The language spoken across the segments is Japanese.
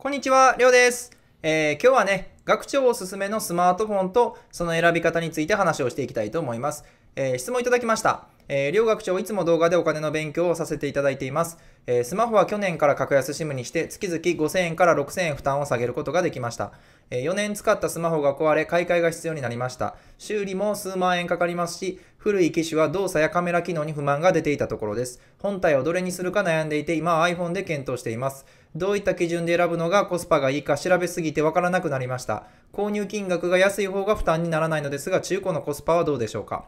こんにちは、りょうです。えー、今日はね、学長おすすめのスマートフォンとその選び方について話をしていきたいと思います。えー、質問いただきました。えー、両学長いつも動画でお金の勉強をさせていただいています。えー、スマホは去年から格安 SIM にして月々5000円から6000円負担を下げることができました。えー、4年使ったスマホが壊れ買い替えが必要になりました。修理も数万円かかりますし、古い機種は動作やカメラ機能に不満が出ていたところです。本体をどれにするか悩んでいて今は iPhone で検討しています。どういった基準で選ぶのがコスパがいいか調べすぎてわからなくなりました。購入金額が安い方が負担にならないのですが、中古のコスパはどうでしょうか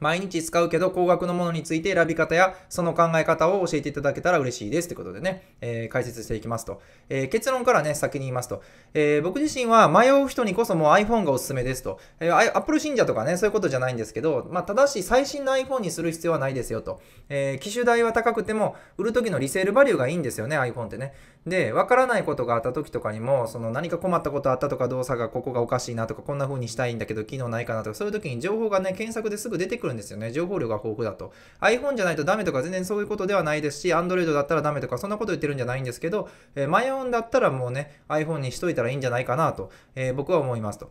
毎日使うけど、高額のものについて選び方やその考え方を教えていただけたら嬉しいです。ということでね、えー、解説していきますと。えー、結論からね、先に言いますと、えー、僕自身は迷う人にこそもう iPhone がおすすめですと。えー、Apple 信者とかね、そういうことじゃないんですけど、まあ、ただし最新の iPhone にする必要はないですよと。え機種代は高くても、売る時のリセールバリューがいいんですよね、iPhone ってね。で、わからないことがあった時とかにも、その何か困ったことあったとか、動作がここがおかしいなとか、こんな風にしたいんだけど、機能ないかなとか、そういう時に情報がね、検索ですぐ出てくるんですよね。情報量が豊富だと。iPhone じゃないとダメとか、全然そういうことではないですし、Android だったらダメとか、そんなこと言ってるんじゃないんですけど、えー、迷うんだったらもうね、iPhone にしといたらいいんじゃないかなと、えー、僕は思いますと。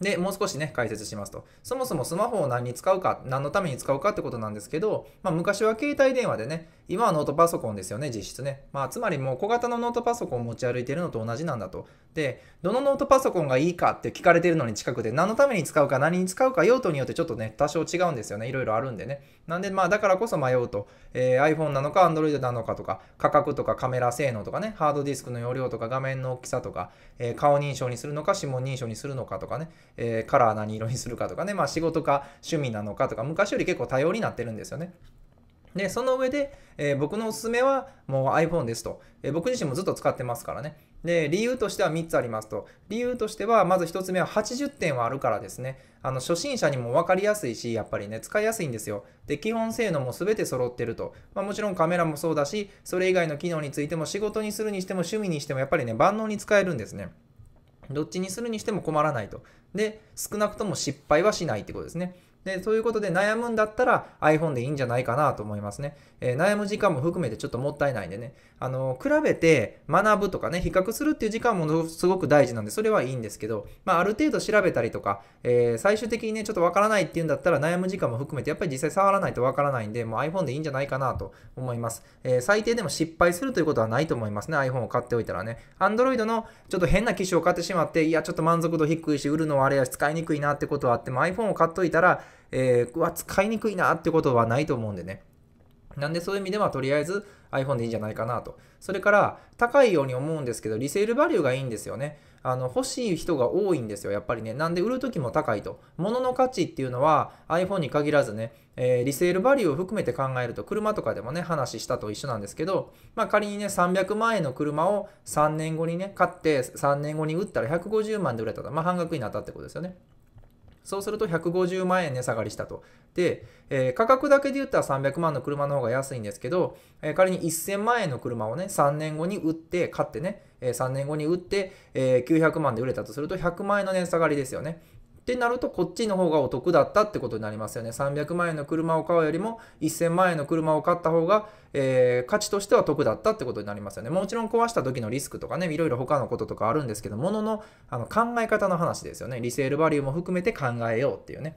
で、もう少しね、解説しますと。そもそもスマホを何に使うか、何のために使うかってことなんですけど、まあ、昔は携帯電話でね、今はノートパソコンですよね、実質ね。まあ、つまりもう小型のノートパソコンを持ち歩いてるのと同じなんだと。で、どのノートパソコンがいいかって聞かれてるのに近くで、何のために使うか、何に使うか、用途によってちょっとね、多少違うんですよね。いろいろあるんでね。なんで、まあ、だからこそ迷うと、えー、iPhone なのか Android なのかとか、価格とかカメラ性能とかね、ハードディスクの容量とか画面の大きさとか、えー、顔認証にするのか指紋認証にするのかとかね、えー、カラー何色にするかとかね、まあ、仕事か趣味なのかとか、昔より結構多様になってるんですよね。で、その上で、え僕のおすすめはもう iPhone ですと、え僕自身もずっと使ってますからね。で、理由としては3つありますと。理由としては、まず1つ目は80点はあるからですね。あの、初心者にも分かりやすいし、やっぱりね、使いやすいんですよ。で、基本性能も全て揃ってると。まあ、もちろんカメラもそうだし、それ以外の機能についても仕事にするにしても趣味にしても、やっぱりね、万能に使えるんですね。どっちにするにしても困らないと。で、少なくとも失敗はしないってことですね。で、そういうことで悩むんだったら iPhone でいいんじゃないかなと思いますね。えー、悩む時間も含めてちょっともったいないんでね。あの、比べて学ぶとかね、比較するっていう時間もすごく大事なんで、それはいいんですけど、まあ、ある程度調べたりとか、えー、最終的にね、ちょっとわからないっていうんだったら悩む時間も含めて、やっぱり実際触らないとわからないんで、もう iPhone でいいんじゃないかなと思います。えー、最低でも失敗するということはないと思いますね。iPhone を買っておいたらね。Android のちょっと変な機種を買ってしまって、いや、ちょっと満足度低いし、売るのはあれやし、使いにくいなってことはあっても、iPhone を買っておいたら、えー、わ、使いにくいなってことはないと思うんでね。なんでそういう意味ではとりあえず iPhone でいいんじゃないかなと。それから高いように思うんですけど、リセールバリューがいいんですよね。あの欲しい人が多いんですよ、やっぱりね。なんで売るときも高いと。物の価値っていうのは iPhone に限らずね、えー、リセールバリューを含めて考えると、車とかでもね、話したと一緒なんですけど、まあ仮にね、300万円の車を3年後にね、買って3年後に売ったら150万で売れたと。まあ半額になったってことですよね。そうすると150万円値下がりしたと。で、えー、価格だけで言ったら300万の車の方が安いんですけど、えー、仮に1000万円の車をね、3年後に売って、買ってね、えー、3年後に売って、えー、900万で売れたとすると100万円の値下がりですよね。ってなると、こっちの方がお得だったってことになりますよね。300万円の車を買うよりも、1000万円の車を買った方が、えー、価値としては得だったってことになりますよね。もちろん壊した時のリスクとかね、いろいろ他のこととかあるんですけど、もののあの考え方の話ですよね。リセールバリューも含めて考えようっていうね。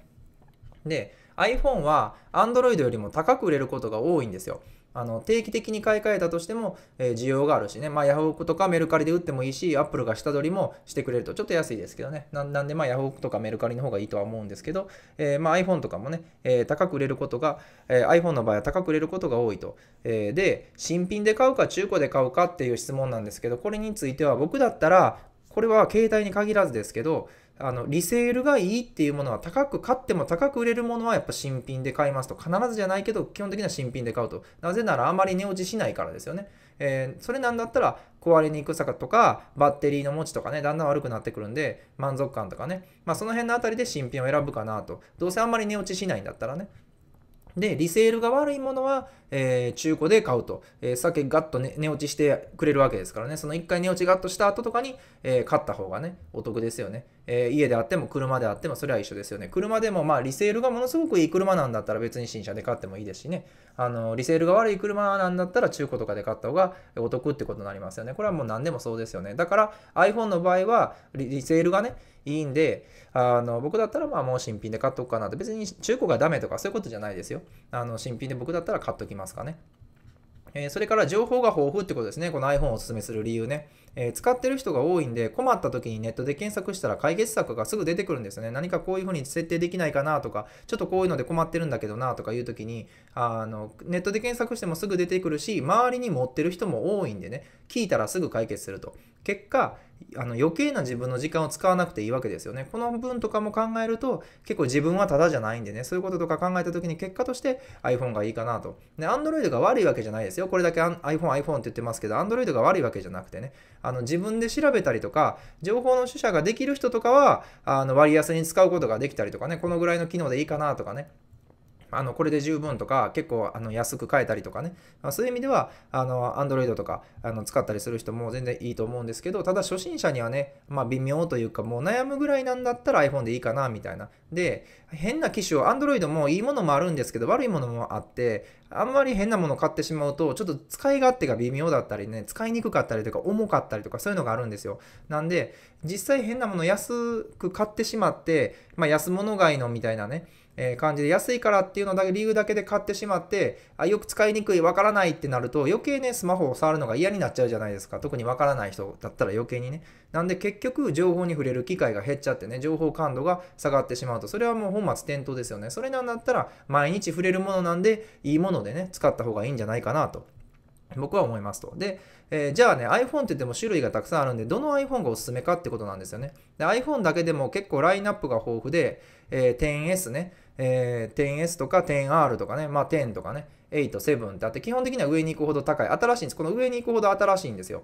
で、iPhone は Android よりも高く売れることが多いんですよ。あの定期的に買い替えたとしても、えー、需要があるしね、まあ、ヤフオクとかメルカリで売ってもいいし、アップルが下取りもしてくれるとちょっと安いですけどね、なんで、まあ、ヤフオクとかメルカリの方がいいとは思うんですけど、えー、まあ、iPhone とかもね、えー、高く売れることが、え iPhone の場合は高く売れることが多いと、えで、新品で買うか中古で買うかっていう質問なんですけど、これについては僕だったら、これは携帯に限らずですけど、あのリセールがいいっていうものは高く買っても高く売れるものはやっぱ新品で買いますと必ずじゃないけど基本的には新品で買うとなぜならあまり値落ちしないからですよね、えー、それなんだったら壊れにくさとかバッテリーの持ちとかねだんだん悪くなってくるんで満足感とかね、まあ、その辺のあたりで新品を選ぶかなとどうせあんまり値落ちしないんだったらねで、リセールが悪いものは、えー、中古で買うと。えー、酒ガッと、ね、寝落ちしてくれるわけですからね。その1回寝落ちガッとした後とかに、えー、買った方がね、お得ですよね。え家であっても車であってもそれは一緒ですよね。車でもまあリセールがものすごくいい車なんだったら別に新車で買ってもいいですしね。あの、リセールが悪い車なんだったら中古とかで買った方がお得ってことになりますよね。これはもう何でもそうですよね。だから iPhone の場合はリセールがね、いいんで、あの僕だったらまあもう新品で買っとくかなと。別に中古がダメとかそういうことじゃないですよ。あの新品で僕だったら買っときますかね。えー、それから情報が豊富ってことですね。この iPhone をおすすめする理由ね。えー、使ってる人が多いんで、困った時にネットで検索したら解決策がすぐ出てくるんですよね。何かこういう風に設定できないかなとか、ちょっとこういうので困ってるんだけどなとかいう時に、あの、ネットで検索してもすぐ出てくるし、周りに持ってる人も多いんでね、聞いたらすぐ解決すると。結果あの余計な自分の時間を使わなくていいわけですよね。この分とかも考えると結構自分はただじゃないんでね、そういうこととか考えた時に結果として iPhone がいいかなと。で、Android が悪いわけじゃないですよ。これだけ iPhone、iPhone って言ってますけど、Android が悪いわけじゃなくてね、あの自分で調べたりとか、情報の取捨ができる人とかはあの割安に使うことができたりとかね、このぐらいの機能でいいかなとかね。あのこれで十分とか、結構あの安く買えたりとかね、あ、そういう意味では、あの Android とかあの使ったりする人も全然いいと思うんですけど、ただ初心者にはね、まあ、微妙というか、もう悩むぐらいなんだったら iPhone でいいかなみたいな。で、変な機種を、Android もいいものもあるんですけど、悪いものもあって、あんまり変なもの買ってしまうと、ちょっと使い勝手が微妙だったりね、使いにくかったりとか、重かったりとか、そういうのがあるんですよ。なんで、実際変なもの安く買ってしまって、まあ、安物買いのみたいなね、え感じで安いからっていうのだけ理由だけで買ってしまってあよく使いにくいわからないってなると余計ねスマホを触るのが嫌になっちゃうじゃないですか特にわからない人だったら余計にねなんで結局情報に触れる機会が減っちゃってね情報感度が下がってしまうとそれはもう本末転倒ですよねそれなんだったら毎日触れるものなんでいいものでね使った方がいいんじゃないかなと僕は思いますと。で、えー、じゃあね、iPhone って言っても種類がたくさんあるんで、どの iPhone がおすすめかってことなんですよね。で、iPhone だけでも結構ラインナップが豊富で、えー、10S ね、えー、10S とか 10R とかね、まあ、10とかね、8、7ってあって、基本的には上に行くほど高い。新しいんです。この上に行くほど新しいんですよ。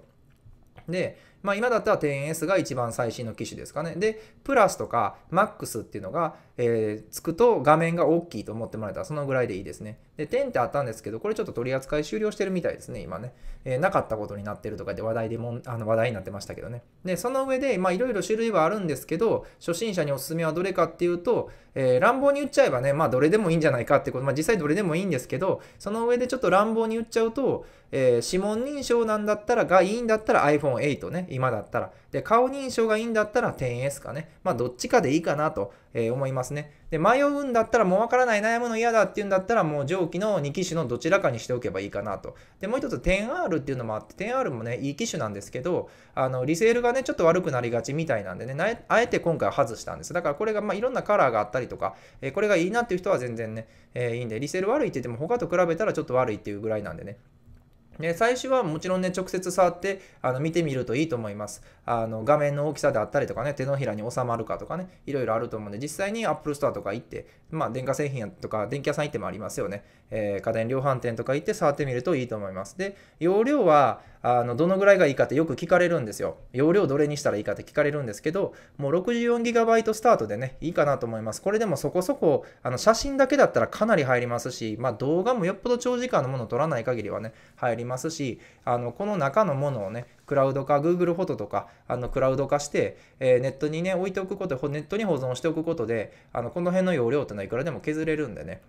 で、まあ、今だったら 10S が一番最新の機種ですかね。で、プラスとか MAX っていうのが、えー、つくと画面が大きいと思ってもらえたらそのぐらいでいいですね。で、10ってあったんですけど、これちょっと取り扱い終了してるみたいですね、今ね。えー、なかったことになってるとかで話題でも、あの話題になってましたけどね。で、その上で、まあいろいろ種類はあるんですけど、初心者におすすめはどれかっていうと、えー、乱暴に言っちゃえばね、まあどれでもいいんじゃないかってこと、まあ実際どれでもいいんですけど、その上でちょっと乱暴に言っちゃうと、えー、指紋認証なんだったらがいいんだったら iPhone8 ね、今だったら。で、顔認証がいいんだったら 10S かね。まあ、どっちかでいいかなと、え思いますね。で、迷うんだったらもうわからない、悩むの嫌だっていうんだったら、もう上記の2機種のどちらかにしておけばいいかなと。で、もう一つ 10R っていうのもあって、10R もね、いい機種なんですけど、あの、リセールがね、ちょっと悪くなりがちみたいなんでね、あえて今回は外したんです。だからこれが、まあ、いろんなカラーがあったりとか、えこれがいいなっていう人は全然ね、えいいんで、リセール悪いって言っても他と比べたらちょっと悪いっていうぐらいなんでね。で最初はもちろんね、直接触ってあの見てみるといいと思います。あの画面の大きさであったりとかね、手のひらに収まるかとかね、いろいろあると思うんで、実際に Apple Store とか行って、まあ、電化製品とか電気屋さん行ってもありますよね、えー、家電量販店とか行って触ってみるといいと思います。で、容量はあのどのぐらいがいいかってよく聞かれるんですよ。容量どれにしたらいいかって聞かれるんですけど、もう 64GB スタートでね、いいかなと思います。これでもそこそこ、あの写真だけだったらかなり入りますし、まあ、動画もよっぽど長時間のものを撮らない限りはね、入ります。ますし、あのこの中のものをね、クラウド化、Google フォトとか、あのクラウド化して、えー、ネットにね、置いておくこと、ネットに保存しておくことで、あのこの辺の容量ってのはいくらでも削れるんでね。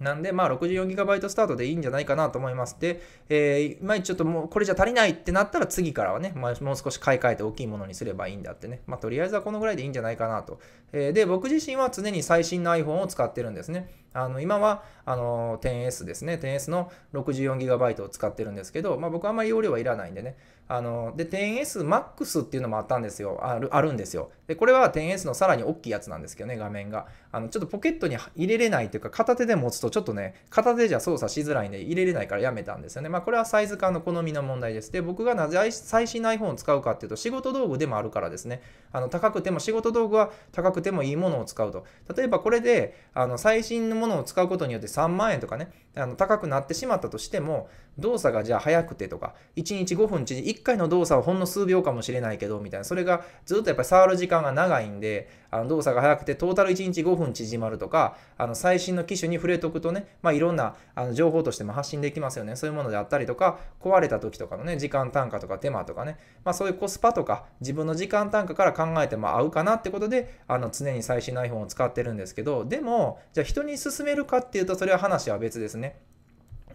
なんで、まあ 64GB スタートでいいんじゃないかなと思います。で、えー、いまいちちょっともうこれじゃ足りないってなったら次からはね、まあ、もう少し買い替えて大きいものにすればいいんだってね。まあとりあえずはこのぐらいでいいんじゃないかなと。えー、で、僕自身は常に最新の iPhone を使ってるんですね。あの今はあの 10S ですね 10S の 64GB を使ってるんですけど、まあ、僕あんまり容量はいらないんでねあので 10SMAX っていうのもあったんですよあるあるんですよでこれは 10S のさらに大きいやつなんですけどね画面があのちょっとポケットに入れれないというか片手で持つとちょっとね片手じゃ操作しづらいんで入れれないからやめたんですよねまあこれはサイズ感の好みの問題ですで僕がなぜ最新の iPhone を使うかっていうと仕事道具でもあるからですねあの高くても仕事道具は高くてもいいものを使うと例えばこれであの最新のものものを使うことによって3万円とかね、あの高くなってしまったとしても、動作がじゃあ早くてとか、1日5分1 1回の動作はほんの数秒かもしれないけど、みたいな、それがずっとやっぱり触る時間が長いんで、あの動作が早くて、トータル1日5分縮まるとか、あの最新の機種に触れとくとね、まあ、いろんなあの情報としても発信できますよね。そういうものであったりとか、壊れた時とかのね、時間単価とか手間とかね、まあ、そういうコスパとか、自分の時間単価から考えても合うかなってことで、あの常に最新の iPhone を使ってるんですけど、でも、じゃあ人に勧進めるかっていうと、それは話は別ですね。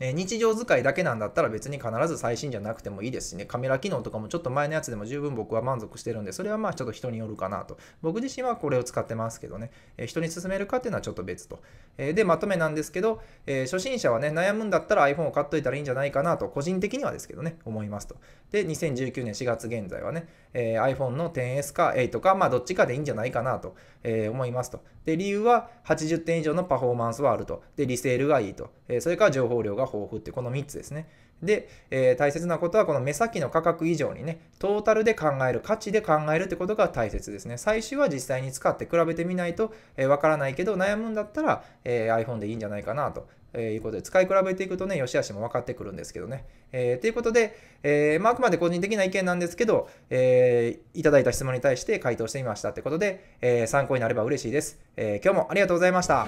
え日常使いだけなんだったら別に必ず最新じゃなくてもいいですしね、カメラ機能とかもちょっと前のやつでも十分僕は満足してるんで、それはまあちょっと人によるかなと。僕自身はこれを使ってますけどね、え人に勧めるかっていうのはちょっと別と。えで、まとめなんですけど、え初心者はね、悩むんだったら iPhone を買っといたらいいんじゃないかなと、個人的にはですけどね、思いますと。で、2019年4月現在はね、え iPhone の 10S か8か、まあどっちかでいいんじゃないかなと、え思いますと。で、理由は80点以上のパフォーマンスはあると。で、リセールがいいと。えそれから情報量が豊富って、この3つですね。で、えー、大切なことはこの目先の価格以上にね、トータルで考える、価値で考えるってことが大切ですね。最終は実際に使って比べてみないとわ、えー、からないけど、悩むんだったら、えー、iPhone でいいんじゃないかなと。えいうことで、使い比べていくとね、良し悪しも分かってくるんですけどね。えー、ということで、えー、まあ、あくまで個人的な意見なんですけど、えー、いただいた質問に対して回答してみましたってことで、えー、参考になれば嬉しいです。え今日もありがとうございました。